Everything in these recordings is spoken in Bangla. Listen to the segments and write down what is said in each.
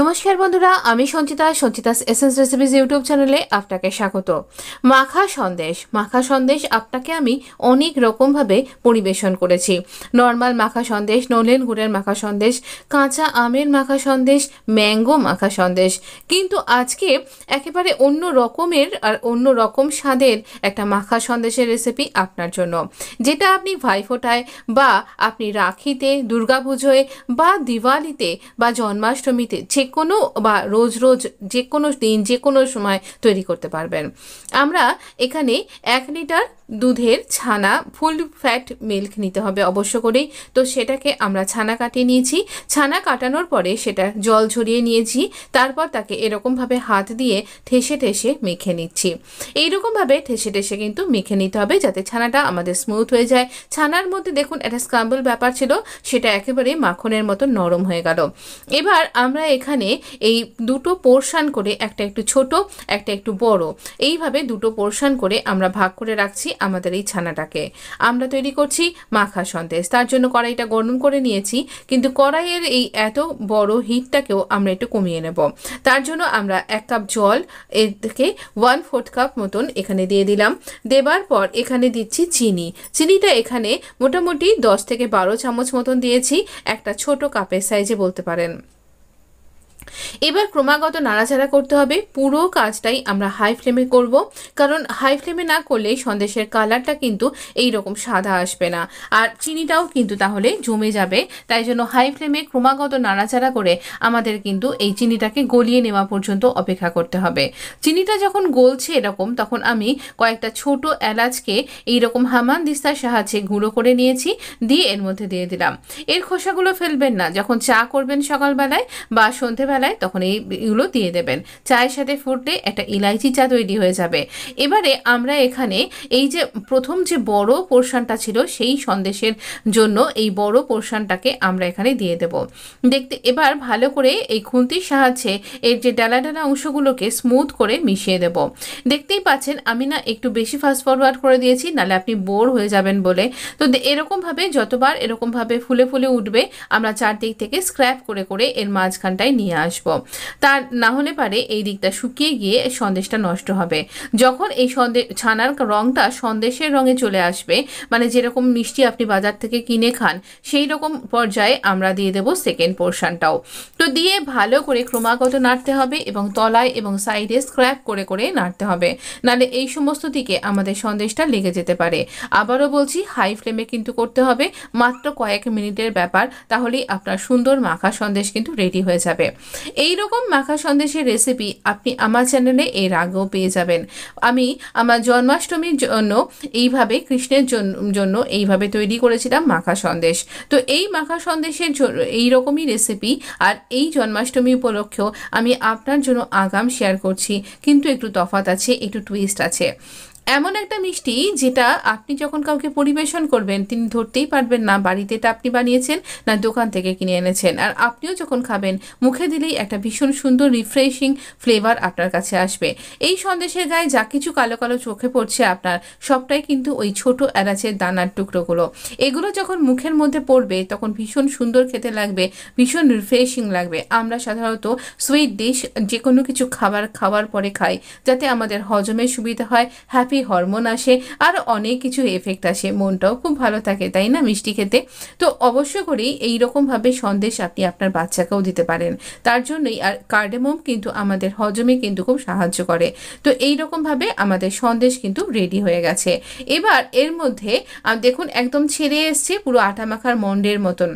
নমস্কার বন্ধুরা আমি Sanchita Sanchita's essence recipes YouTube চ্যানেলে আপনাকে স্বাগত মাখা সন্দেশ মাখা সন্দেশ আপনাকে আমি অনেক রকমভাবে পরিবেশন করেছি নর্মাল মাখা সন্দেশ নলেন গুড়ের মাখা সন্দেশ কাঁচা আমের মাখা সন্দেশ ম্যাঙ্গো মাখা সন্দেশ কিন্তু আজকে একেবারে অন্য রকমের আর অন্য রকম স্বাদের একটা মাখা সন্দেশের রেসিপি আপনার জন্য যেটা আপনি ভাইফোঁটায় বা আপনি রাখিতে দুর্গাপুজোয় বা দিওয়ালিতে বা জন্মাষ্টমীতে যে কোনো বা রোজ রোজ যে কোনো দিন যে কোনো সময় তৈরি করতে পারবেন আমরা এখানে এক লিটার দুধের ছানা ফুল ফ্যাট মিল্ক নিতে হবে অবশ্য করেই তো সেটাকে আমরা ছানা কাটিয়ে নিয়েছি ছানা কাটানোর পরে সেটা জল ঝরিয়ে নিয়েছি তারপর তাকে এরকমভাবে হাত দিয়ে ঠেসে ঠেসে মেখে নিচ্ছি এইরকমভাবে ঠেসে ঠেসে কিন্তু মেখে নিতে হবে যাতে ছানাটা আমাদের স্মুথ হয়ে যায় ছানার মধ্যে দেখুন একটা স্ক্রাম্বল ব্যাপার ছিল সেটা একেবারে মাখনের মতো নরম হয়ে গেল এবার আমরা এখানে এখানে এই দুটো পোর্শান করে একটা একটু ছোট একটা একটু বড় এইভাবে দুটো পোর্শান করে আমরা ভাগ করে রাখছি আমাদের এই ছানাটাকে আমরা তৈরি করছি মাখা সন্দেশ তার জন্য কড়াইটা গরম করে নিয়েছি কিন্তু কড়াইয়ের এই এত বড় হিটটাকেও আমরা একটু কমিয়ে নেব তার জন্য আমরা এক কাপ জল এরকে ওয়ান ফোর্থ কাপ মতন এখানে দিয়ে দিলাম দেবার পর এখানে দিচ্ছি চিনি চিনিটা এখানে মোটামুটি দশ থেকে বারো চামচ মতন দিয়েছি একটা ছোট কাপের সাইজে বলতে পারেন এবার ক্রমাগত নাড়াচাড়া করতে হবে পুরো কাজটাই আমরা হাই ফ্লেমে করব কারণ হাই ফ্লেমে না করলে সন্দেশের কালারটা কিন্তু এই রকম সাদা আসবে না আর চিনিটাও কিন্তু তাহলে জমে যাবে তাই জন্য হাই ফ্লেমে ক্রমাগত নাড়াচাড়া করে আমাদের কিন্তু এই চিনিটাকে গলিয়ে নেওয়া পর্যন্ত অপেক্ষা করতে হবে চিনিটা যখন গলছে এরকম তখন আমি কয়েকটা ছোট এলাচকে এইরকম হামান দিস্তার সাহায্যে গুঁড়ো করে নিয়েছি দিয়ে এর মধ্যে দিয়ে দিলাম এর খোসাগুলো ফেলবেন না যখন চা করবেন সকালবেলায় বা সন্ধ্যেবেলা সকালবেলায় তখন এইগুলো দিয়ে দেবেন চায়ের সাথে ফুটলে একটা ইলাইচি চা তৈরি হয়ে যাবে এবারে আমরা এখানে এই যে প্রথম যে বড় পোর্শনটা ছিল সেই সন্দেশের জন্য এই বড় পোর্শনটাকে আমরা এখানে দিয়ে দেব দেখতে এবার ভালো করে এই খুন্তির সাহায্যে এর যে ডালা ডালা অংশগুলোকে স্মুথ করে মিশিয়ে দেব দেখতেই পাচ্ছেন আমি না একটু বেশি ফাস্ট ফরওয়ার্ড করে দিয়েছি নালে আপনি বোর হয়ে যাবেন বলে তো এরকমভাবে যতবার এরকমভাবে ফুলে ফুলে উঠবে আমরা চারদিক থেকে স্ক্র্যাপ করে করে এর মাঝখানটায় নিয়ে আসব তার না হলে পারে এই দিকটা শুকিয়ে গিয়ে সন্দেশটা নষ্ট হবে যখন এই সন্দেশ ছানার রঙটা সন্দেশের রঙে চলে আসবে মানে যেরকম মিষ্টি আপনি বাজার থেকে কিনে খান সেই রকম পর্যায়ে আমরা দিয়ে দেব সেকেন্ড পোর্শনটাও তো দিয়ে ভালো করে ক্রমাগত নাড়তে হবে এবং তলায় এবং সাইডে স্ক্র্যাপ করে করে নাড়তে হবে নালে এই সমস্ত দিকে আমাদের সন্দেশটা লেগে যেতে পারে আবারও বলছি হাই ফ্লেমে কিন্তু করতে হবে মাত্র কয়েক মিনিটের ব্যাপার তাহলেই আপনার সুন্দর মাখা সন্দেশ কিন্তু রেডি হয়ে যাবে এই রকম মাখা সন্দেশের রেসিপি আপনি আমার চ্যানেলে এর আগেও পেয়ে যাবেন আমি আমার জন্মাষ্টমীর জন্য এইভাবে কৃষ্ণের জন্য এইভাবে তৈরি করেছিলাম মাখা সন্দেশ তো এই মাখা সন্দেশের এই রকমই রেসিপি আর এই জন্মাষ্টমী উপলক্ষেও আমি আপনার জন্য আগাম শেয়ার করছি কিন্তু একটু তফাত আছে একটু টুইস্ট আছে এমন একটা মিষ্টি যেটা আপনি যখন কাউকে পরিবেশন করবেন তিনি ধরতেই পারবেন না বাড়িতে এটা আপনি বানিয়েছেন না দোকান থেকে কিনে এনেছেন আর আপনিও যখন খাবেন মুখে দিলেই একটা ভীষণ সুন্দর রিফ্রেশিং ফ্লেভার আপনার কাছে আসবে এই সন্দেশের গায়ে যা কিছু কালো কালো চোখে পড়ছে আপনার সবটাই কিন্তু ওই ছোট এলাচের দানার টুকরোগুলো এগুলো যখন মুখের মধ্যে পড়বে তখন ভীষণ সুন্দর খেতে লাগবে ভীষণ রিফ্রেশিং লাগবে আমরা সাধারণত সুইট ডিশ যে কোনো কিছু খাবার খাওয়ার পরে খাই যাতে আমাদের হজমের সুবিধা হয় হ্যাপি হ্যাপি হরমোন আসে আর অনেক কিছু এফেক্ট আসে মনটাও খুব ভালো থাকে তাই না মিষ্টি খেতে তো অবশ্য করেই এইরকমভাবে সন্দেশ আপনি আপনার বাচ্চাকেও দিতে পারেন তার জন্যই আর কার্ডেমম কিন্তু আমাদের হজমে কিন্তু খুব সাহায্য করে তো এই রকমভাবে আমাদের সন্দেশ কিন্তু রেডি হয়ে গেছে এবার এর মধ্যে দেখুন একদম ছেড়ে এসছে পুরো আটা মাখার মন্ডের মতন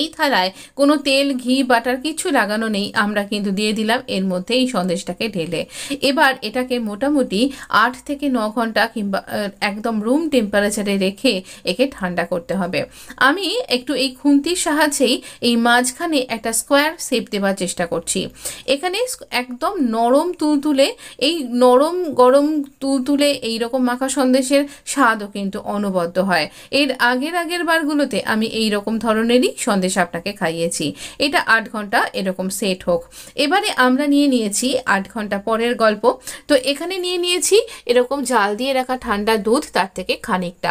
এই থালায় কোনো তেল ঘি বাটার কিছু লাগানো নেই আমরা কিন্তু দিয়ে দিলাম এর মধ্যে এই সন্দেশটাকে ঢেলে এবার এটাকে মোটামুটি আট থেকে ন ঘন্টা কিংবা একদম রুম টেম্পারেচারে রেখে একে ঠান্ডা করতে হবে আমি একটু এই খুন্তির সাহায্যেই এই মাঝখানে একটা স্কোয়ার শেপ দেবার চেষ্টা করছি এখানে একদম নরম তুলতুলে এই নরম গরম তুলতুলে এই রকম মাখা সন্দেশের স্বাদও কিন্তু অনবদ্য হয় এর আগের আগের বারগুলোতে আমি এই রকম ধরনেরই সন্দেশ আপনাকে খাইয়েছি এটা আট ঘন্টা এরকম সেট হোক এবারে আমরা নিয়ে নিয়েছি আট ঘন্টা পরের গল্প তো এখানে নিয়ে নিয়েছি এরকম জাল দিয়ে রাখা ঠান্ডা দুধ তার থেকে খানিকটা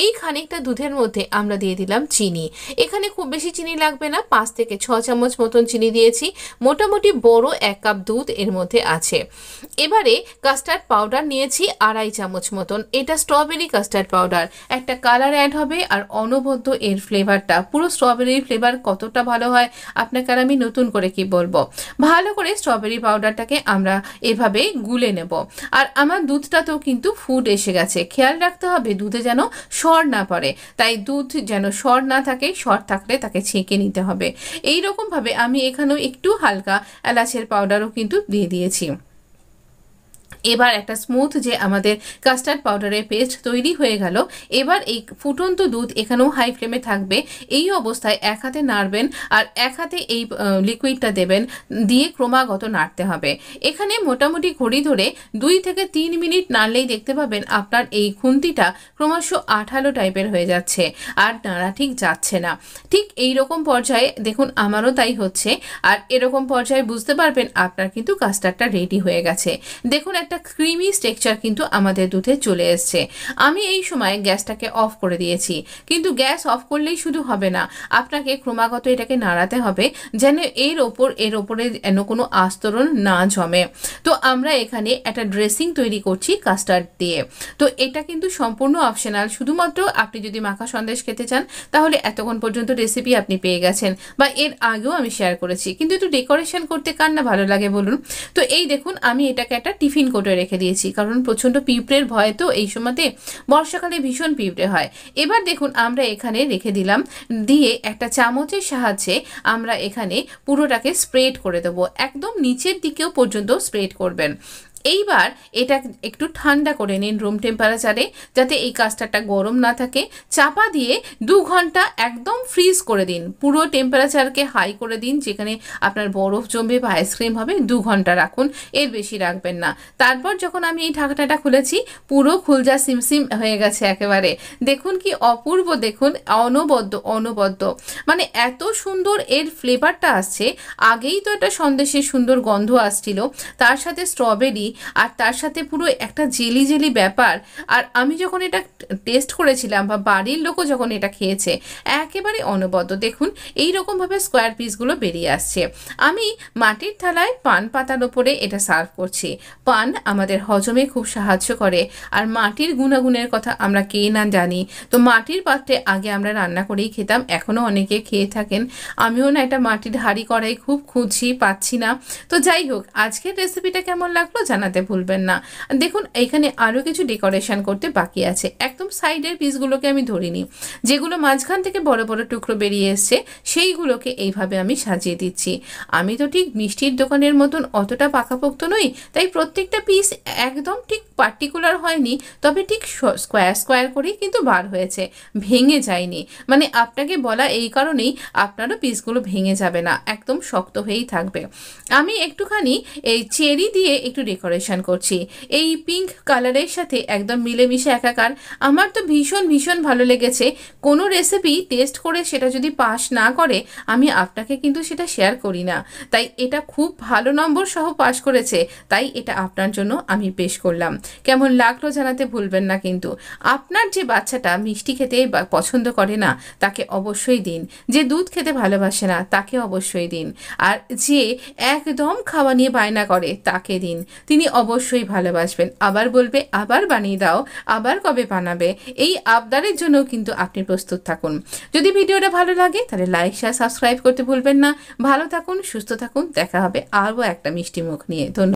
এই খানিকটা দুধের মধ্যে আমরা দিয়ে দিলাম চিনি এখানে খুব বেশি চিনি লাগবে না পাঁচ থেকে ছ চামচ মতন চিনি দিয়েছি মোটামুটি বড় এক কাপ দুধ এর মধ্যে আছে এবারে কাস্টার্ড পাউডার নিয়েছি আড়াই চামচ মতন এটা স্ট্রবেরি কাস্টার্ড পাউডার একটা কালার অ্যাড হবে আর অনবদ্য এর ফ্লেভারটা পুরো স্ট্রবেরি স্ট্রবেরি ফ্লেভার কতটা ভালো হয় আপনাকে আর আমি নতুন করে কি বলবো ভালো করে স্ট্রবেরি পাউডারটাকে আমরা এভাবে গুলে নেব আর আমার দুধটা তো কিন্তু ফুড এসে গেছে খেয়াল রাখতে হবে দুধে যেন সর না পড়ে তাই দুধ যেন সর না থাকে সর থাকলে তাকে ছেঁকে নিতে হবে এই রকমভাবে আমি এখানেও একটু হালকা এলাচের পাউডারও কিন্তু দিয়ে দিয়েছি এবার একটা স্মুথ যে আমাদের কাস্টার্ড পাউডারের পেস্ট তৈরি হয়ে গেল এবার এই ফুটন্ত দুধ এখানেও হাই ফ্লেমে থাকবে এই অবস্থায় এক হাতে নাড়বেন আর এক হাতে এই লিকুইডটা দেবেন দিয়ে ক্রমাগত নাড়তে হবে এখানে মোটামুটি ঘড়ি ধরে দুই থেকে তিন মিনিট নাড়লেই দেখতে পাবেন আপনার এই খুন্তিটা ক্রমশ আঠালো টাইপের হয়ে যাচ্ছে আর নাড়া ঠিক যাচ্ছে না ঠিক এই রকম পর্যায়ে দেখুন আমারও তাই হচ্ছে আর এরকম পর্যায়ে বুঝতে পারবেন আপনার কিন্তু কাস্টার্ডটা রেডি হয়ে গেছে দেখুন একটা ক্রিমি স্ট্রেকচার কিন্তু আমাদের দুধে চলে এসছে আমি এই সময় গ্যাসটাকে অফ করে দিয়েছি কিন্তু গ্যাস অফ করলেই শুধু হবে না আপনাকে ক্রমাগত এটাকে নাড়াতে হবে যেন এর ওপর এর ওপরে যেন কোনো আস্তরণ না জমে তো আমরা এখানে একটা ড্রেসিং তৈরি করছি কাস্টার্ড দিয়ে তো এটা কিন্তু সম্পূর্ণ অপশনাল শুধুমাত্র আপনি যদি মাখা সন্দেশ খেতে চান তাহলে এতক্ষণ পর্যন্ত রেসিপি রেসিপি আপনি পেয়ে গেছেন বা এর আগেও আমি শেয়ার করেছি কিন্তু একটু ডেকোরেশন করতে কার না ভালো লাগে বলুন তো এই দেখুন আমি এটাকে একটা টিফিন কোটে রেখে দিয়েছি কারণ প্রচণ্ড পিঁপড়ের ভয় তো এই সময়তে বর্ষাকালে ভীষণ পিঁপড়ে হয় এবার দেখুন আমরা এখানে রেখে দিলাম দিয়ে একটা চামচের সাহায্যে আমরা এখানে পুরোটাকে স্প্রেড করে দেবো একদম নিচের দিকেও পর্যন্ত স্প্রেড করবেন এইবার এটা একটু ঠান্ডা করে নিন রুম টেম্পারেচারে যাতে এই কাস্টারটা গরম না থাকে চাপা দিয়ে দু ঘন্টা একদম ফ্রিজ করে দিন পুরো টেম্পারেচারকে হাই করে দিন যেখানে আপনার বরফ জমবে বা আইসক্রিম হবে দু ঘন্টা রাখুন এর বেশি রাখবেন না তারপর যখন আমি এই ঢাকনাটা খুলেছি পুরো খুলজা সিমসিম হয়ে গেছে একেবারে দেখুন কি অপূর্ব দেখুন অনবদ্য অনবদ্য মানে এত সুন্দর এর ফ্লেভারটা আসছে আগেই তো একটা সন্দেশের সুন্দর গন্ধ আসছিল তার সাথে স্ট্রবেরি আর তার সাথে পুরো একটা জেলি জেলি ব্যাপার আর আমি যখন এটা টেস্ট করেছিলাম বা বাড়ির লোকও যখন এটা খেয়েছে একেবারে অনবদ্য দেখুন এই রকমভাবে স্কোয়ার পিসগুলো বেরিয়ে আসছে আমি মাটির থালায় পান পাতার ওপরে এটা সার্ভ করছি পান আমাদের হজমে খুব সাহায্য করে আর মাটির গুণাগুণের কথা আমরা কে না জানি তো মাটির পাত্রে আগে আমরা রান্না করেই খেতাম এখনও অনেকে খেয়ে থাকেন আমিও না এটা মাটির হাড়ি করাই খুব খুঁজছি পাচ্ছি না তো যাই হোক আজকের রেসিপিটা কেমন লাগলো জানা জানাতে ভুলবেন না দেখুন এখানে আরও কিছু ডেকোরেশন করতে বাকি আছে একদম সাইডের পিসগুলোকে আমি ধরিনি যেগুলো মাঝখান থেকে বড় বড় টুকরো বেরিয়ে এসছে সেইগুলোকে এইভাবে আমি সাজিয়ে দিচ্ছি আমি তো ঠিক মিষ্টির দোকানের মতন অতটা পাকাপোক্ত নই তাই প্রত্যেকটা পিস একদম ঠিক পার্টিকুলার হয়নি তবে ঠিক স্কোয়ার স্কোয়ার করেই কিন্তু বার হয়েছে ভেঙে যায়নি মানে আপনাকে বলা এই কারণেই আপনারও পিসগুলো ভেঙে যাবে না একদম শক্ত হয়েই থাকবে আমি একটুখানি এই চেরি দিয়ে একটু ডেকোরেট ডেকোরেশন করছি এই পিঙ্ক কালারের সাথে একদম মিলেমিশে একাকার আমার তো ভীষণ ভীষণ ভালো লেগেছে কোনো রেসিপি টেস্ট করে সেটা যদি পাস না করে আমি আপনাকে কিন্তু সেটা শেয়ার করি না তাই এটা খুব ভালো নম্বর সহ পাস করেছে তাই এটা আপনার জন্য আমি পেশ করলাম কেমন লাগলো জানাতে ভুলবেন না কিন্তু আপনার যে বাচ্চাটা মিষ্টি খেতে পছন্দ করে না তাকে অবশ্যই দিন যে দুধ খেতে ভালোবাসে না তাকে অবশ্যই দিন আর যে একদম খাওয়া নিয়ে বায়না করে তাকে দিন তিনি তিনি অবশ্যই ভালোবাসবেন আবার বলবে আবার বানিয়ে দাও আবার কবে বানাবে এই আবদারের জন্য কিন্তু আপনি প্রস্তুত থাকুন যদি ভিডিওটা ভালো লাগে তাহলে লাইক শেয়ার সাবস্ক্রাইব করতে ভুলবেন না ভালো থাকুন সুস্থ থাকুন দেখা হবে আরও একটা মিষ্টি মুখ নিয়ে ধন্যবাদ